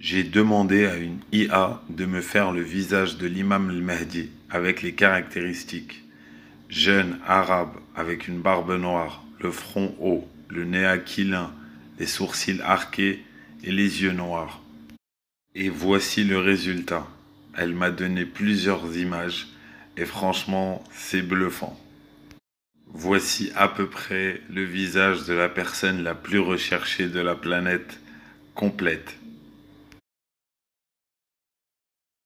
J'ai demandé à une IA de me faire le visage de l'imam al-Mahdi avec les caractéristiques. Jeune arabe avec une barbe noire, le front haut, le nez aquilin, les sourcils arqués et les yeux noirs. Et voici le résultat. Elle m'a donné plusieurs images et franchement c'est bluffant. Voici à peu près le visage de la personne la plus recherchée de la planète complète.